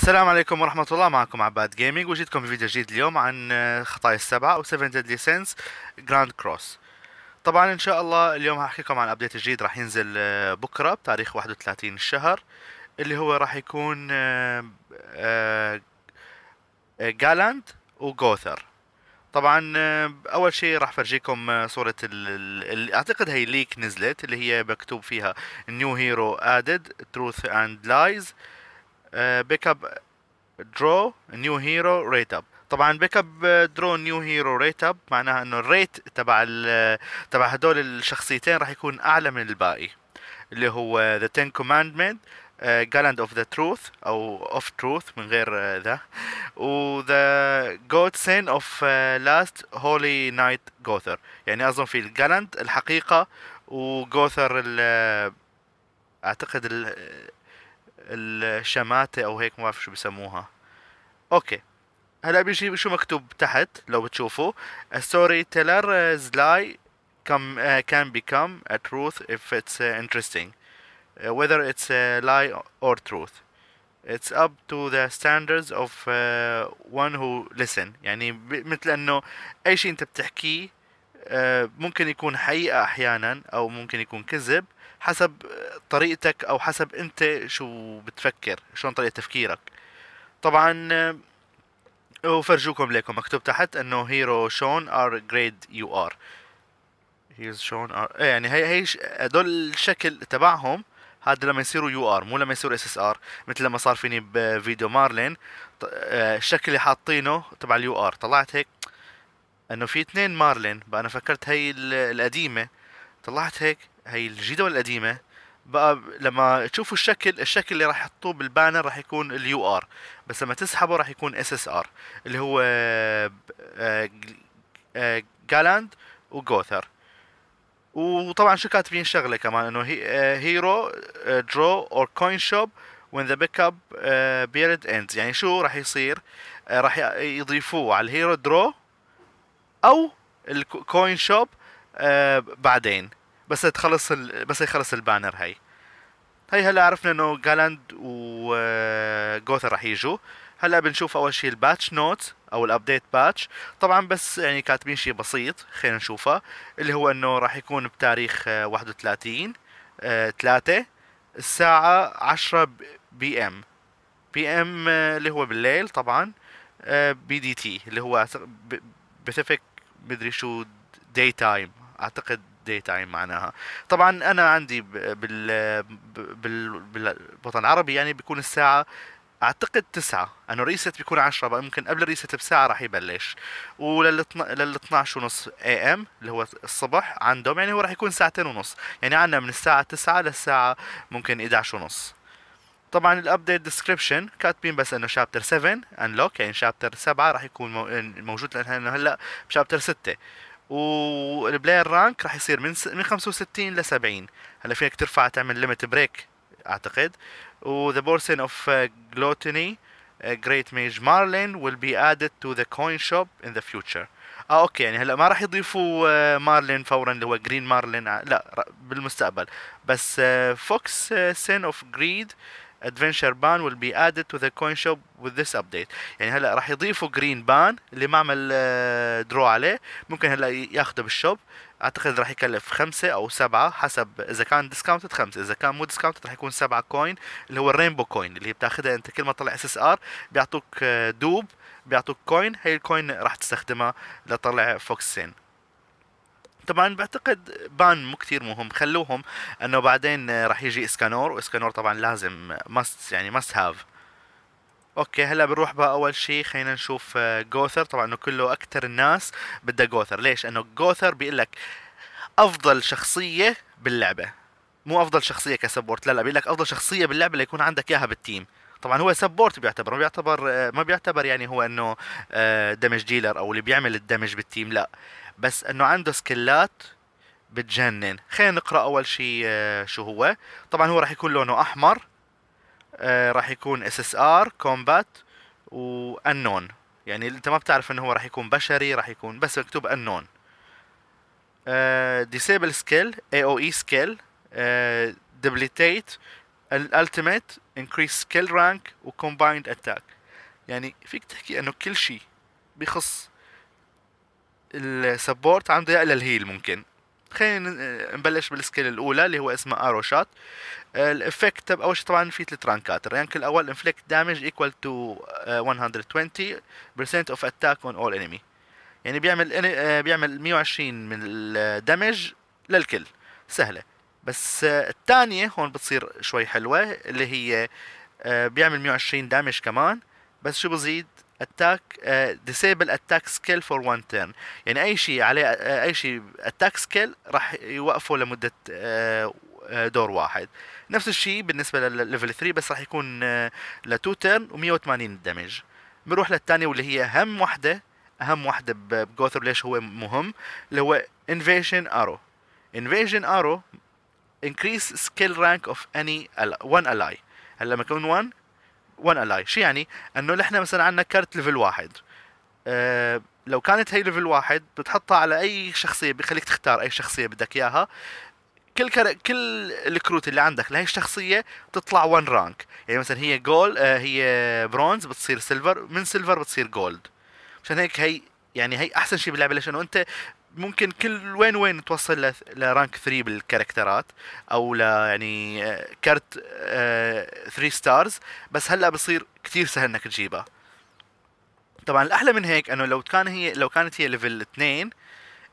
السلام عليكم ورحمة الله معكم عباد جيمنج وجيتكم بفيديو جديد اليوم عن خطايا السبعة أو 7 Deadly Sins Grand Cross طبعا إن شاء الله اليوم هحكي لكم عن أبديت جديد راح ينزل آه، بكرة بتاريخ 31 الشهر اللي هو راح يكون جالاند آه، آه، وجوثر طبعا اول شيء راح فرجيكم صوره اللي اعتقد هي ليك نزلت اللي هي مكتوب فيها نيو هيرو ادد تروث اند لايز بيك اب درو نيو هيرو ريت اب طبعا بيك اب درو نيو هيرو ريت اب معناها انه الريت تبع تبع هدول الشخصيتين راح يكون اعلى من الباقي اللي هو ذا تين كوماندمنت جالاند اوف ذا تروث او اوف تروث من غير ذا وذا جود سين اوف لاست هولي نايت جوثر يعني اظن في الجالاند الحقيقه وجوثر آه، اعتقد آه، الشماتة او هيك ما بعرف شو بسموها اوكي هلا بيجي شو مكتوب تحت لو بتشوفوا ستوري تيلر لاي كم كان can become a truth if it's آه، interesting آه، whether it's a lie or truth it's up to the standards of uh, one who listen يعني مثل انه اي شيء انت بتحكيه ممكن يكون حقيقة احيانا او ممكن يكون كذب حسب طريقتك او حسب انت شو بتفكر شلون طريقه تفكيرك طبعا وفرجوكم آه، لكم مكتوب تحت انه هيرو شون ار جريد يو ار هيرز شون ار آه، يعني هي هي هدول الشكل تبعهم هذا لما يصيروا يو ار مو لما يصيروا اس اس ار مثل لما صار فيني بفيديو مارلين آه، الشكل اللي حاطينه تبع اليو ار طلعت هيك انه في اثنين مارلين بقى انا فكرت هي القديمه طلعت هيك هي الجدول القديمه بقى لما تشوفوا الشكل الشكل اللي راح يحطوه بالبانر راح يكون اليو ار بس لما تسحبه راح يكون اس اس ار اللي هو آه، آه، جالاند وجوثر وطبعا شو كاتبين شغله كمان انه هي آه، هيرو درو اور كوين شوب when the pickup اب period ends يعني شو راح يصير راح يضيفوه على الهيرو درو او الكوين شوب بعدين بس تخلص ال... بس يخلص البانر هاي هاي هلا عرفنا انه جالاند وجوثر آه، راح يجوا هلا بنشوف اول شيء الباتش نوت او الابديت باتش طبعا بس يعني كاتبين شيء بسيط خلينا نشوفه اللي هو انه راح يكون بتاريخ 31 آه، 3 آه، الساعة 10 بي ام بي ام اللي هو بالليل طبعا بي دي تي اللي هو بيسيفيك مدري شو داي تايم اعتقد داي تايم معناها طبعا انا عندي بال بالوطن العربي يعني بيكون الساعه اعتقد تسعة انه ريست بيكون عشرة بقى ممكن قبل الريست بساعة راح يبلش ولل لل 12 ونص اي ام اللي هو الصبح عندهم يعني هو راح يكون ساعتين ونص يعني عندنا من الساعة 9 للساعة ممكن 11 ونص طبعا الابديت ديسكربشن كاتبين بس انه شابتر 7 انلوك يعني شابتر 7 راح يكون موجود لانه هلا بشابتر 6 والبلاير رانك راح يصير من من 65 ل 70 هلا فيك ترفع تعمل ليمت بريك اعتقد وذا بورسن اوف جلوتني جريت ميج مارلين will be added to the coin shop in the future اه اوكي يعني هلا ما راح يضيفوا مارلين آه، فورا اللي هو جرين مارلين آه، لا بالمستقبل بس فوكس سين اوف جريد ادفنشر بان will be added to the coin shop with this update يعني هلا راح يضيفوا جرين بان اللي ما عمل درو آه، عليه ممكن هلا ياخده بالشوب اعتقد راح يكلف خمسة او سبعة حسب اذا كان ديسكاونتد خمسة اذا كان مو ديسكاونتد راح يكون سبعة كوين اللي هو الرينبو كوين اللي بتاخذها انت كل ما تطلع اس اس ار بيعطوك آه، دوب بيعطوك كوين هي الكوين راح تستخدمها لطلع فوكسين طبعا بعتقد بان مو كثير مهم خلوهم انه بعدين راح يجي اسكانور واسكانور طبعا لازم ماست يعني ماست هاف اوكي هلا بنروح بقى اول شيء خلينا نشوف آه، جوثر طبعا انه كله اكثر الناس بدها جوثر ليش انه جوثر بيقول لك افضل شخصيه باللعبه مو افضل شخصيه كسبورت لا لا بيقول لك افضل شخصيه باللعبه اللي يكون عندك اياها بالتيم طبعا هو سبورت بيعتبر ما بيعتبر آه، ما بيعتبر يعني هو انه دمج آه، ديلر او اللي بيعمل الدمج بالتيم لا بس انه عنده سكلات بتجنن خلينا نقرا اول شيء آه، شو هو طبعا هو راح يكون لونه احمر آه، راح يكون اس اس ار كومبات وانون يعني انت ما بتعرف انه هو راح يكون بشري راح يكون بس مكتوب انون ديسيبل سكيل اي او اي سكيل ديبليتيت الالتيميت انكريس سكيل رانك وكومبايند اتاك يعني فيك تحكي انه كل شيء بخص السبورت عنده يقلى الهيل ممكن خلينا آه، نبلش بالسكيل الاولى اللي هو اسمها ارو شوت الافكت اول شيء طبعا في ثلاث رانكات الرانك الاول انفليكت دامج ايكوال تو 120% اوف اتاك اون اول انمي يعني بيعمل آه، بيعمل 120 من الدمج آه، للكل سهله بس الثانيه هون بتصير شوي حلوه اللي هي بيعمل 120 دامج كمان بس شو بزيد اتاك ديسيبل اتاك سكيل فور 1 تيرن يعني اي شيء عليه uh, اي شيء اتاك سكيل راح يوقفه لمده uh, uh, دور واحد نفس الشيء بالنسبه للليفل 3 بس راح يكون ل 2 تيرن و180 دامج بنروح للثانيه واللي هي اهم وحده اهم وحده بجوثر ليش هو مهم اللي هو انفيجن ارو انفيجن ارو increase skill rank of any one ally هلا لما يكون 1 وان الاي شو يعني انه نحن مثلا عندنا كارت ليفل واحد أه لو كانت هي ليفل واحد بتحطها على اي شخصيه بخليك تختار اي شخصيه بدك اياها كل كر... كل الكروت اللي عندك لهي الشخصيه بتطلع 1 رانك يعني مثلا هي جول آه هي برونز بتصير سيلفر من سيلفر بتصير جولد عشان هيك هي يعني هي احسن شيء باللعبه ليش انه انت ممكن كل وين وين توصل لرانك 3 بالكاركترات او ل يعني آه، كارت 3 آه، ستارز بس هلا بصير كثير سهل انك تجيبها طبعا الاحلى من هيك انه لو كان هي لو كانت هي ليفل 2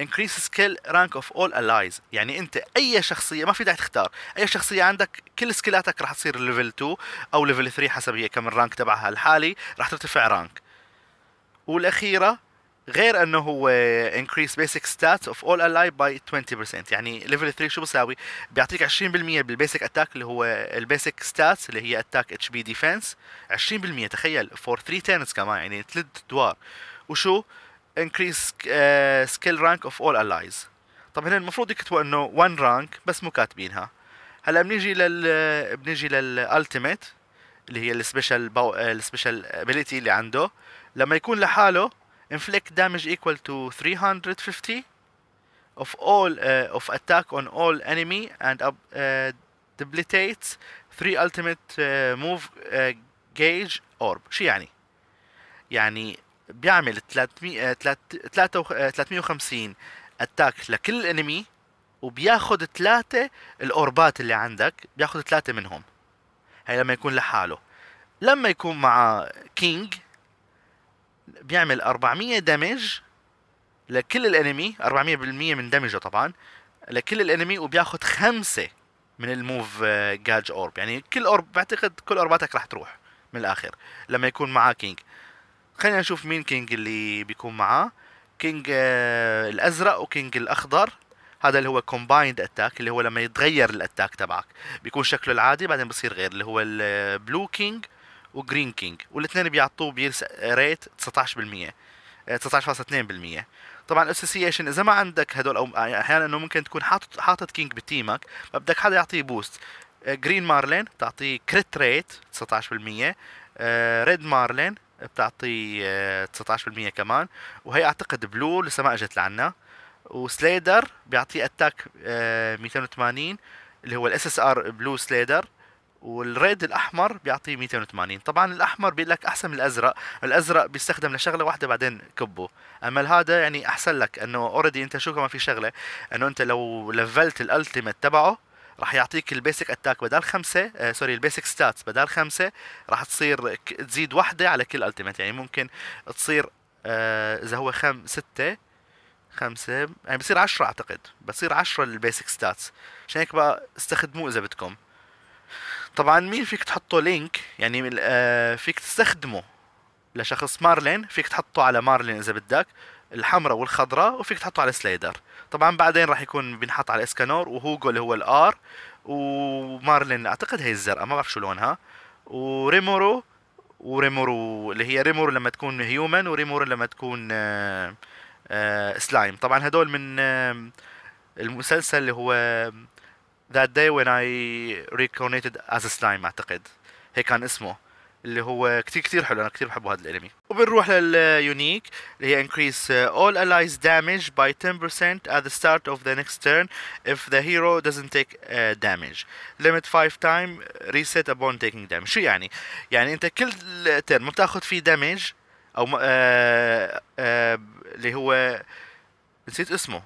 increase skill rank of all allies يعني انت اي شخصيه ما في داعي تختار اي شخصيه عندك كل سكيلاتك راح تصير ليفل 2 او ليفل 3 حسب هي كم الرانك تبعها الحالي راح ترتفع رانك والاخيره غير انه هو increase basic stats of all ally by 20% يعني ليفل 3 شو بساوي؟ بيعطيك 20% بالبيسك اتاك اللي هو البيسك ستاتس اللي هي اتاك اتش بي ديفنس 20% تخيل فور 3 تيرنز كمان يعني ثلاث ادوار وشو؟ increase uh, skill rank of all allies طب هنا المفروض يكتبوا انه 1 rank بس مو كاتبينها هلا بنيجي لل بنيجي للالتيميت اللي هي السبيشال باو... السبيشال ابيليتي اللي عنده لما يكون لحاله inflict damage equal to 350 of all uh, of attack on all enemy and up, uh, debilitates 3 ultimate uh, move uh, gauge orb شو يعني يعني بيعمل 300 350 اتاك لكل انمي وبياخد ثلاثة الاوربات اللي عندك بياخد ثلاثة منهم هي لما يكون لحاله لما يكون مع كينج بيعمل 400 دمج لكل الانمي 400% من دمجه طبعا لكل الانمي وبياخذ خمسه من الموف آه، جاج اورب يعني كل اورب بعتقد كل اورباتك راح تروح من الاخر لما يكون معاه كينج خلينا نشوف مين كينج اللي بيكون معاه كينج آه، الازرق وكينج الاخضر هذا اللي هو كومبايند اتاك اللي هو لما يتغير الاتاك تبعك بيكون شكله العادي بعدين بصير غير اللي هو البلو كينج آه، وجرين كينج والاثنين بيعطوه بيرس ريت 19% 19.2% طبعا الاسوسيشن اذا ما عندك هدول او احيانا انه ممكن تكون حاطط حاطط كينج بتيمك فبدك حدا يعطيه بوست جرين مارلين بتعطيه كريت ريت 19% ريد مارلين بتعطي 19% كمان وهي اعتقد بلو لسه ما اجت لعنا وسليدر بيعطيه اتاك آه، 280 اللي هو الاس اس ار بلو سليدر والريد الاحمر بيعطيه 280 طبعا الاحمر بيقول لك احسن من الازرق الازرق بيستخدم لشغله واحده بعدين كبه اما هذا يعني احسن لك انه اوريدي انت شو كمان في شغله انه انت لو لفلت الالتيميت تبعه راح يعطيك البيسك اتاك بدل خمسة آه سوري البيسك ستاتس بدل خمسة راح تصير تزيد واحدة على كل التيميت يعني ممكن تصير آه اذا هو خم ستة خمسة يعني بصير عشرة اعتقد بصير عشرة البيسك ستاتس عشان هيك بقى استخدموه اذا بدكم طبعا مين فيك تحطه لينك يعني آه، فيك تستخدمه لشخص مارلين فيك تحطه على مارلين اذا بدك الحمراء والخضراء وفيك تحطه على سلايدر طبعا بعدين راح يكون بينحط على اسكانور وهوجو اللي هو الار ومارلين اعتقد هي الزرقاء ما بعرف شو لونها وريمورو وريمورو اللي هي ريمورو لما تكون هيومن وريمورو لما تكون آآ آآ سلايم طبعا هدول من المسلسل اللي هو That day when I reconnected as a slime اعتقد هيك كان اسمه اللي هو كتير كتير حلو انا كتير بحبه هذا الانمي وبنروح لليونيك اللي هي increase all allies damage by 10% at the start of the next turn if the hero doesn't take uh, damage limit 5 time reset upon taking damage شو يعني يعني انت كل ترن ما بتاخذ فيه damage او آه آه اللي هو نسيت اسمه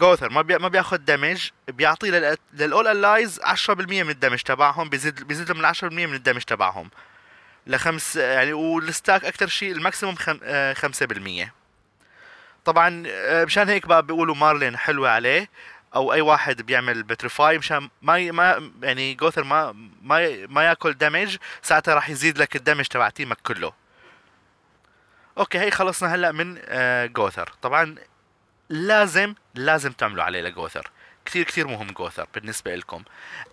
جوثر ما بي... ما بياخذ دمج بيعطيه لل... للاول الايز 10% من الدمج تبعهم بيزيد بيزيد من 10% من الدمج تبعهم لخمس يعني والستاك اكثر شيء الماكسيموم خم... آه 5% طبعا آه، مشان هيك بقى بيقولوا مارلين حلوه عليه او اي واحد بيعمل بترفاي مشان ما ما يعني جوثر ما ما ما ياكل دمج ساعتها راح يزيد لك الدمج تبع تيمك كله اوكي هي خلصنا هلا من آه جوثر طبعا لازم لازم تعملوا عليه لجوثر كثير كثير مهم جوثر بالنسبة لكم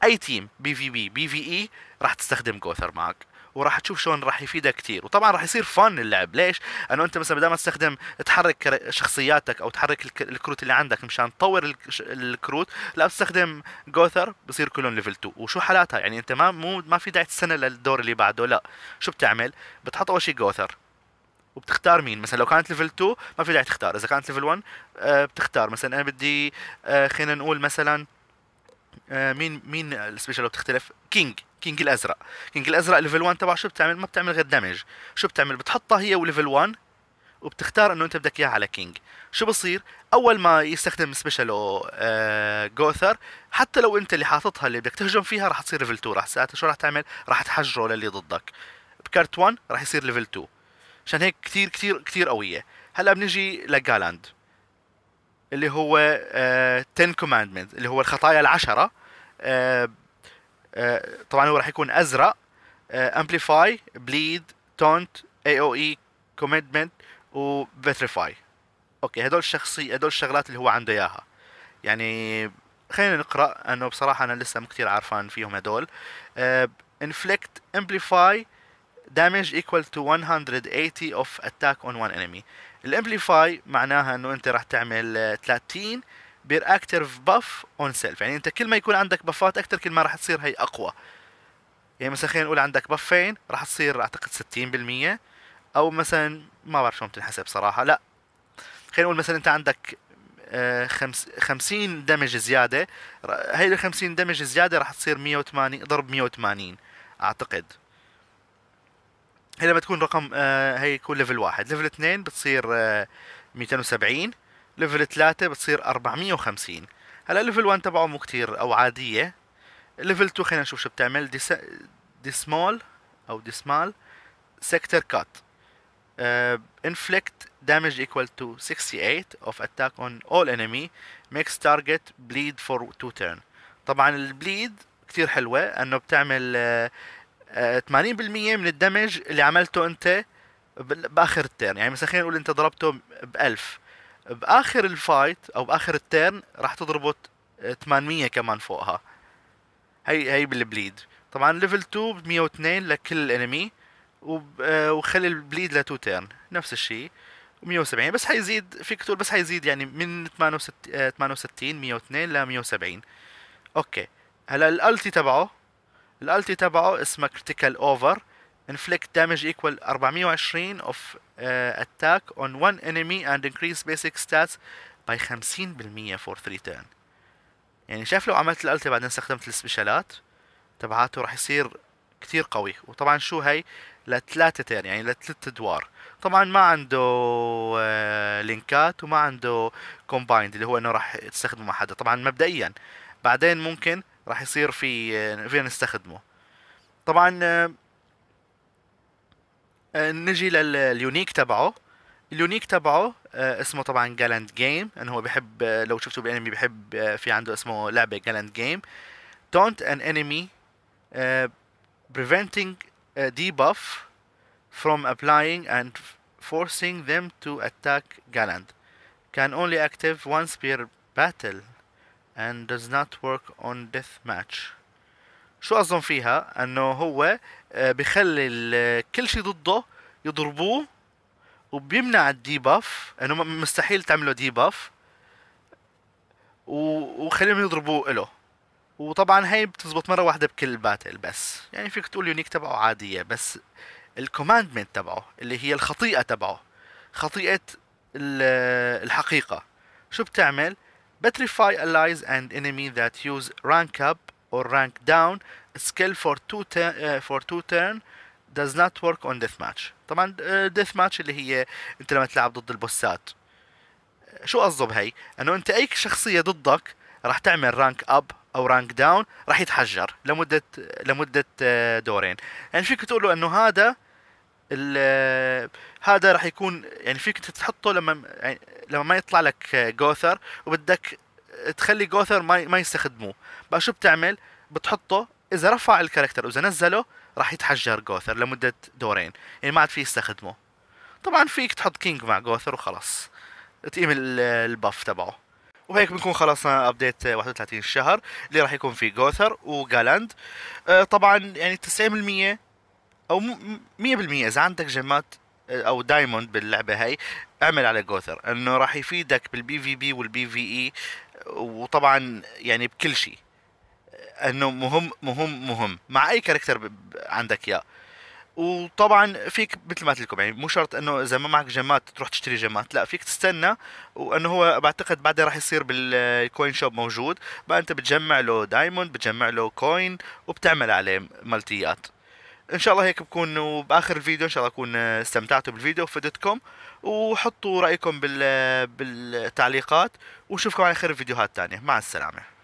أي تيم بي في بي بي في إي راح تستخدم جوثر معك وراح تشوف شلون راح يفيدك كثير وطبعا راح يصير فن اللعب ليش لانه انت مثلا بدل ما تستخدم تحرك شخصياتك او تحرك الكروت اللي عندك مشان تطور الكروت لا بتستخدم جوثر بصير كلهم ليفل 2 وشو حالاتها يعني انت ما مو ما في داعي تستنى للدور اللي بعده لا شو بتعمل بتحط اول شيء جوثر وبتختار مين مثلا لو كانت ليفل 2 ما في داعي تختار اذا كانت ليفل 1 آه، بتختار مثلا انا بدي آه، خلينا نقول مثلا آه، مين مين السبيشال بتختلف كينج كينج الازرق كينج الازرق ليفل 1 تبعه شو بتعمل ما بتعمل غير دمج شو بتعمل بتحطها هي وليفل 1 وبتختار انه انت بدك اياها على كينج شو بصير اول ما يستخدم سبيشالو آه جوثر حتى لو انت اللي حاططها اللي بدك تهجم فيها راح تصير ليفل 2 راح ساعتها شو راح تعمل راح تحجره للي ضدك بكارت 1 راح يصير ليفل 2 عشان هيك كثير كثير كثير قويه هلا بنجي لجالاند اللي هو 10 آه، كوماندمنت اللي هو الخطايا العشره آه، آه، طبعا هو راح يكون ازرق امبليفاي بليد تونت اي او اي كوميتمنت وفيتريفاي اوكي هدول الشخصي هدول الشغلات اللي هو عنده اياها يعني خلينا نقرا انه بصراحه انا لسه مو كثير عارفان فيهم هدول انفليكت امبليفاي damage equal to 180 of attack on one enemy الامبليفاي معناها انه انت راح تعمل 30 آه، بير اكتف باف اون سيلف يعني انت كل ما يكون عندك بفات اكثر كل ما راح تصير هي اقوى يعني مثلا خلينا نقول عندك بفين راح تصير اعتقد 60% او مثلا ما بعرف شلون بتنحسب صراحه لا خلينا نقول مثلا انت عندك آه، خمس 50 دمج زياده هي ال 50 دمج زياده راح تصير 180 ضرب 180 اعتقد هي لما تكون رقم آه هي يكون ليفل واحد ليفل اثنين بتصير آه 270 ليفل ثلاثة بتصير 450 هلا ليفل 1 تبعه مو كتير او عادية ليفل 2 خلينا نشوف شو بتعمل دي, دي سمول او دي سمال سيكتر كات انفليكت دامج ايكوال تو 68 اوف اتاك اون اول انمي ميكس تارجت بليد فور تو تيرن طبعا البليد كتير حلوة انه بتعمل آه، 80% من الدمج اللي عملته انت باخر التيرن يعني مثلا خلينا نقول انت ضربته ب 1000 باخر الفايت او باخر التيرن راح تضربه 800 كمان فوقها هي هي بالبليد طبعا ليفل 2 ب 102 لكل الانمي آه، وخلي البليد ل 2 تيرن نفس الشيء 170 بس حيزيد فيك تقول بس حيزيد يعني من 68 68 102 ل 170 اوكي هلا الالتي تبعه الالتي تبعه اسمه كريتيكال اوفر inflict damage equal 420 of اتاك آه، attack on one enemy and increase basic stats by 50% for 3 turn يعني شاف لو عملت الالتي بعدين استخدمت السبيشالات تبعاته راح يصير كتير قوي وطبعا شو هي لثلاثة تير يعني لثلاث ادوار طبعا ما عنده آه لينكات وما عنده كومبايند اللي هو انه راح تستخدمه مع حدا طبعا مبدئيا بعدين ممكن راح يصير في فينا نستخدمه طبعا آه، نجي لليونيك تبعه اليونيك تبعه آه، اسمه طبعا جالانت جيم انه هو بحب آه، لو شفتوا بانمي بحب في عنده اسمه لعبه جالانت جيم don't ان انمي بريفنتنج دي باف فروم ابلاينج اند فورسينج them تو اتاك gallant كان اونلي active وانس بير باتل and does not work on death match شو اظن فيها انه هو آه، بخلي كل شيء ضده يضربوه وبيمنع الديباف انه مستحيل تعمله ديباف وخليهم يضربوه له وطبعا هي بتزبط مره واحده بكل باتل بس يعني فيك تقول يونيك تبعه عاديه بس الكوماندمنت تبعه اللي هي الخطيئه تبعه خطيئه الحقيقه شو بتعمل Petrify allies and enemy that use rank up or rank down skill for two, uh, for two turn does not work on deathmatch طبعا uh, match اللي هي انت لما تلعب ضد البوسات uh, شو قصده بهي؟ انه انت اي شخصية ضدك راح تعمل رانك اب او رانك داون راح يتحجر لمدة لمدة uh, دورين يعني فيك تقول له انه هذا هذا راح يكون يعني فيك تحطه لما يعني لما ما يطلع لك جوثر وبدك تخلي جوثر ما ما يستخدموه بقى شو بتعمل بتحطه اذا رفع الكاركتر واذا نزله راح يتحجر جوثر لمده دورين يعني ما عاد في يستخدمه طبعا فيك تحط كينج مع جوثر وخلاص تقيم الباف تبعه وهيك بنكون خلصنا ابديت 31 الشهر اللي راح يكون فيه جوثر وجالاند آه، طبعا يعني 90% او 100% اذا عندك جيمات آه، او دايموند باللعبه هاي اعمل على جوثر انه راح يفيدك بالبي في بي والبي في اي وطبعا يعني بكل شيء انه مهم مهم مهم مع اي كاركتر عندك اياه وطبعا فيك مثل ما قلت لكم يعني مو شرط انه اذا ما معك جمات تروح تشتري جمات لا فيك تستنى وانه هو بعتقد بعدين راح يصير بالكوين شوب موجود بقى انت بتجمع له دايموند بتجمع له كوين وبتعمل عليه ملتيات ان شاء الله هيك بكون وباخر الفيديو ان شاء الله اكون استمتعتوا بالفيديو وفدتكم وحطوا رايكم بال بالتعليقات واشوفكم على خير في فيديوهات ثانيه مع السلامه